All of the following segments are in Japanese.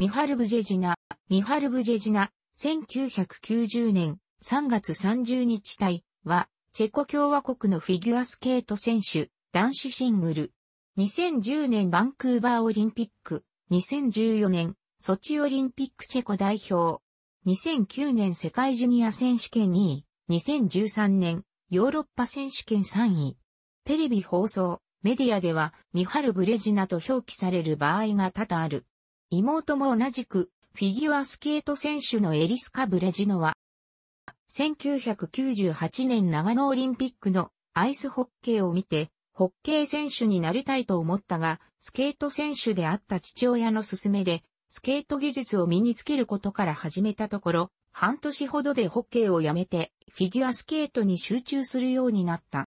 ミハル・ブジェジナ、ミハル・ブジェジナ、1990年3月30日対は、チェコ共和国のフィギュアスケート選手、男子シングル。2010年バンクーバーオリンピック、2014年ソチオリンピックチェコ代表、2009年世界ジュニア選手権2位、2013年ヨーロッパ選手権3位。テレビ放送、メディアではミハル・ブレジナと表記される場合が多々ある。妹も同じく、フィギュアスケート選手のエリス・カブレジノは、1998年長野オリンピックのアイスホッケーを見て、ホッケー選手になりたいと思ったが、スケート選手であった父親の勧めで、スケート技術を身につけることから始めたところ、半年ほどでホッケーをやめて、フィギュアスケートに集中するようになった。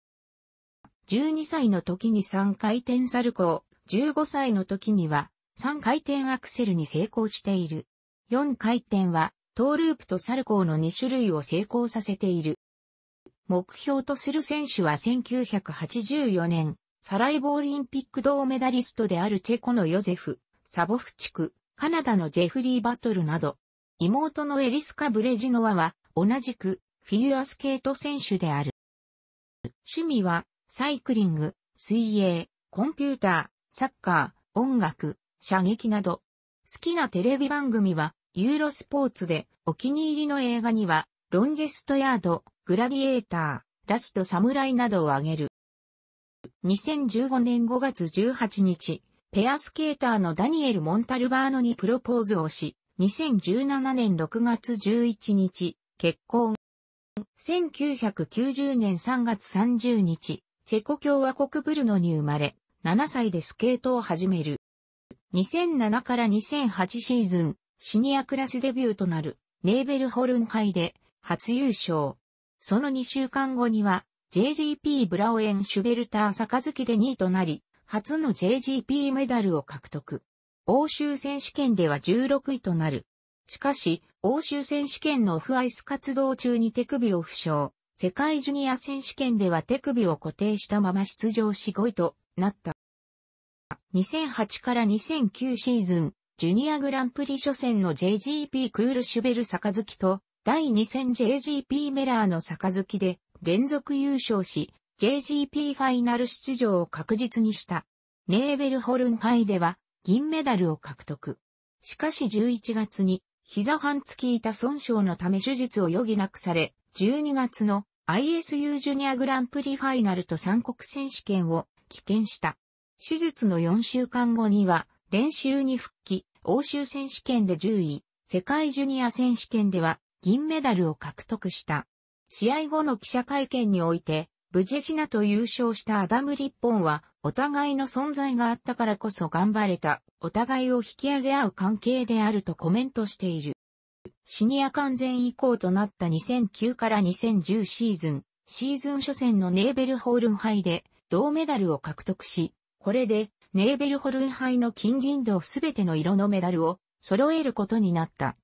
12歳の時に3回転サルコー、15歳の時には3回転アクセルに成功している。4回転は、トーループとサルコーの2種類を成功させている。目標とする選手は1984年、サライボオリンピック銅メダリストであるチェコのヨゼフ、サボフチク、カナダのジェフリー・バトルなど、妹のエリスカ・ブレジノワは、同じく、フィギュアスケート選手である。趣味は、サイクリング、水泳、コンピューター、サッカー、音楽、射撃など。好きなテレビ番組は、ユーロスポーツで、お気に入りの映画には、ロンゲストヤード、グラディエーター、ラストサムライなどを挙げる。2015年5月18日、ペアスケーターのダニエル・モンタルバーノにプロポーズをし、2017年6月11日、結婚。1990年3月30日、チェコ共和国ブルノに生まれ、7歳でスケートを始める。2007から2008シーズン、シニアクラスデビューとなる、ネーベルホルン杯で、初優勝。その2週間後には、JGP ブラウエン・シュベルターキで2位となり、初の JGP メダルを獲得。欧州選手権では16位となる。しかし、欧州選手権のオフアイス活動中に手首を負傷。世界ジュニア選手権では手首を固定したまま出場し5位となった。2008から2009シーズン、ジュニアグランプリ初戦の JGP クールシュベル杯と、第2戦 JGP メラーの杯で連続優勝し、JGP ファイナル出場を確実にした。ネーベルホルンイでは銀メダルを獲得。しかし11月に膝半月板損傷のため手術を余儀なくされ、12月の ISU ジュニアグランプリファイナルと三国選手権を棄権した。手術の4週間後には、練習に復帰、欧州選手権で10位、世界ジュニア選手権では銀メダルを獲得した。試合後の記者会見において、ブジェシナと優勝したアダム・リッポンは、お互いの存在があったからこそ頑張れた、お互いを引き上げ合う関係であるとコメントしている。シニア完全移行となった2009から2010シーズン、シーズン初戦のネーベルホールンイで銅メダルを獲得し、これで、ネーベルホルン杯の金銀銅すべての色のメダルを揃えることになった。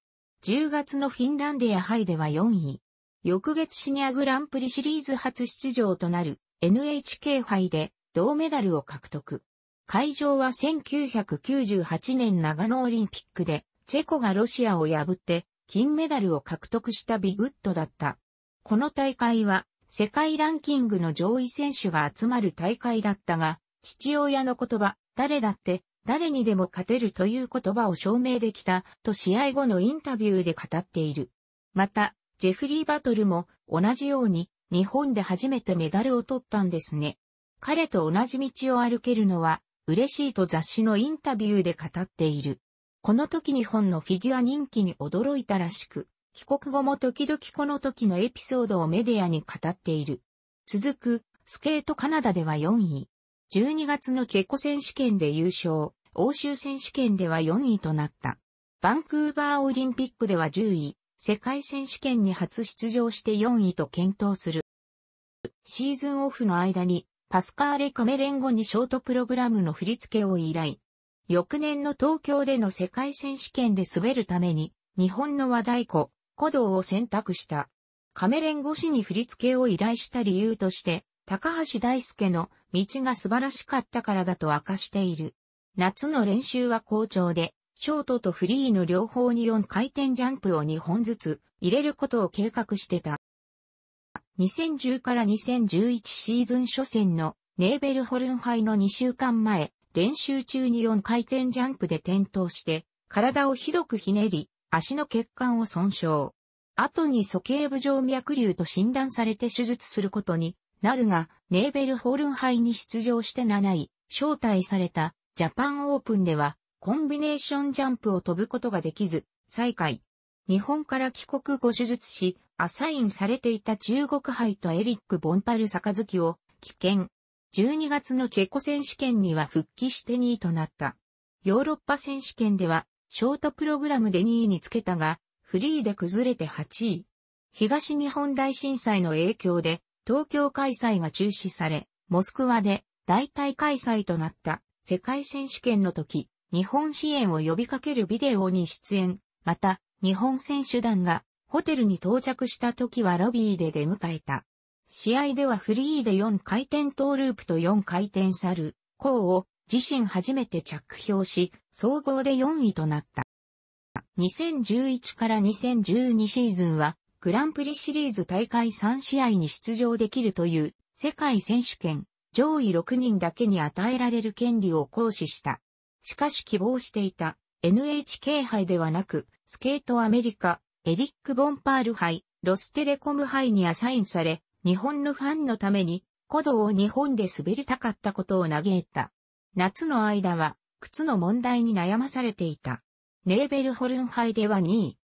10月のフィンランディア杯では4位。翌月シニアグランプリシリーズ初出場となる NHK 杯で銅メダルを獲得。会場は1998年長野オリンピックでチェコがロシアを破って金メダルを獲得したビグッドだった。この大会は世界ランキングの上位選手が集まる大会だったが、父親の言葉、誰だって、誰にでも勝てるという言葉を証明できた、と試合後のインタビューで語っている。また、ジェフリー・バトルも同じように日本で初めてメダルを取ったんですね。彼と同じ道を歩けるのは嬉しいと雑誌のインタビューで語っている。この時日本のフィギュア人気に驚いたらしく、帰国後も時々この時のエピソードをメディアに語っている。続く、スケートカナダでは4位。12月のチェコ選手権で優勝、欧州選手権では4位となった。バンクーバーオリンピックでは10位、世界選手権に初出場して4位と検討する。シーズンオフの間に、パスカーレ・カメレンゴにショートプログラムの振り付けを依頼。翌年の東京での世界選手権で滑るために、日本の和太鼓、鼓動を選択した。カメレンゴ氏に振り付けを依頼した理由として、高橋大輔の道が素晴らしかったからだと明かしている。夏の練習は好調で、ショートとフリーの両方に4回転ジャンプを2本ずつ入れることを計画してた。2010から2011シーズン初戦のネーベルホルン杯の2週間前、練習中に4回転ジャンプで転倒して、体をひどくひねり、足の血管を損傷。後に素形部静脈瘤と診断されて手術することになるが、ネーベルホールン杯に出場して7位、招待されたジャパンオープンでは、コンビネーションジャンプを飛ぶことができず、最下位。日本から帰国後手術し、アサインされていた中国杯とエリック・ボンパル杯を棄権。12月のチェコ選手権には復帰して2位となった。ヨーロッパ選手権では、ショートプログラムで2位につけたが、フリーで崩れて8位。東日本大震災の影響で、東京開催が中止され、モスクワで代替開催となった世界選手権の時、日本支援を呼びかけるビデオに出演、また、日本選手団がホテルに到着した時はロビーで出迎えた。試合ではフリーで4回転トーループと4回転サル、コを自身初めて着氷し、総合で4位となった。2011から2012シーズンはグランプリシリーズ大会3試合に出場できるという世界選手権上位6人だけに与えられる権利を行使した。しかし希望していた NHK 杯ではなくスケートアメリカエリック・ボンパール杯ロステレコム杯にアサインされ日本のファンのために古道を日本で滑りたかったことを嘆いた。夏の間は靴の問題に悩まされていた。ネーベルホルン杯では2位、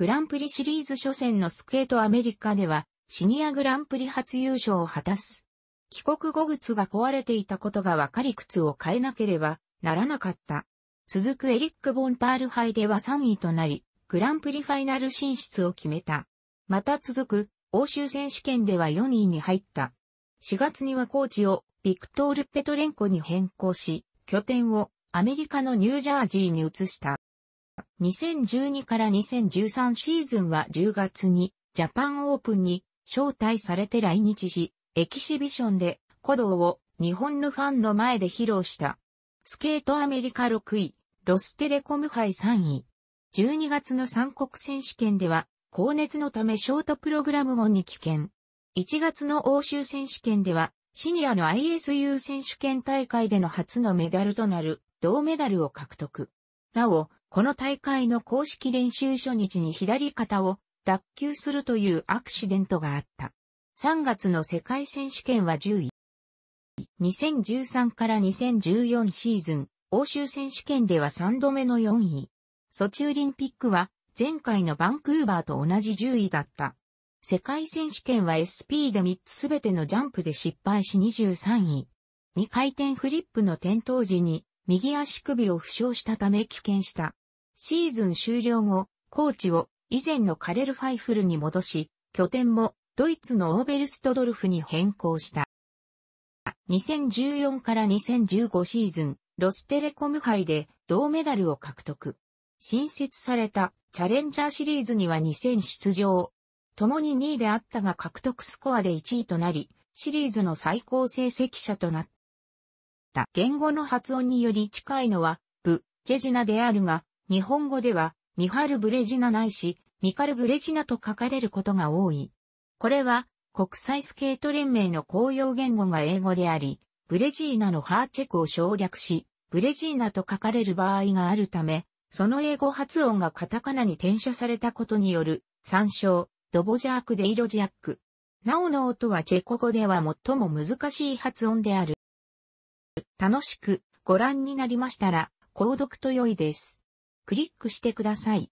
グランプリシリーズ初戦のスケートアメリカでは、シニアグランプリ初優勝を果たす。帰国後靴が壊れていたことが分かり靴を変えなければならなかった。続くエリック・ボンパール杯では3位となり、グランプリファイナル進出を決めた。また続く、欧州選手権では4位に入った。4月にはコーチをビクトール・ペトレンコに変更し、拠点をアメリカのニュージャージーに移した。2012から2013シーズンは10月にジャパンオープンに招待されて来日し、エキシビションで鼓動を日本のファンの前で披露した。スケートアメリカ6位、ロステレコム杯3位。12月の三国選手権では、高熱のためショートプログラム後に棄権。1月の欧州選手権では、シニアの ISU 選手権大会での初のメダルとなる銅メダルを獲得。なお、この大会の公式練習初日に左肩を脱臼するというアクシデントがあった。3月の世界選手権は10位。2013から2014シーズン、欧州選手権では3度目の4位。ソチオリンピックは前回のバンクーバーと同じ10位だった。世界選手権は SP で3つすべてのジャンプで失敗し23位。2回転フリップの転倒時に右足首を負傷したため棄権した。シーズン終了後、コーチを以前のカレル・ファイフルに戻し、拠点もドイツのオーベルストドルフに変更した。2014から2015シーズン、ロステレコム杯で銅メダルを獲得。新設されたチャレンジャーシリーズには2戦出場。共に2位であったが獲得スコアで1位となり、シリーズの最高成績者となった。言語の発音により近いのは、ブ、ジェジナであるが、日本語では、ミハル・ブレジナないし、ミカル・ブレジナと書かれることが多い。これは、国際スケート連盟の公用言語が英語であり、ブレジーナのハーチェクを省略し、ブレジーナと書かれる場合があるため、その英語発音がカタカナに転写されたことによる、参照、ドボジャーク・デイロジャック。なおの音はチェコ語では最も難しい発音である。楽しくご覧になりましたら、購読と良いです。クリックしてください。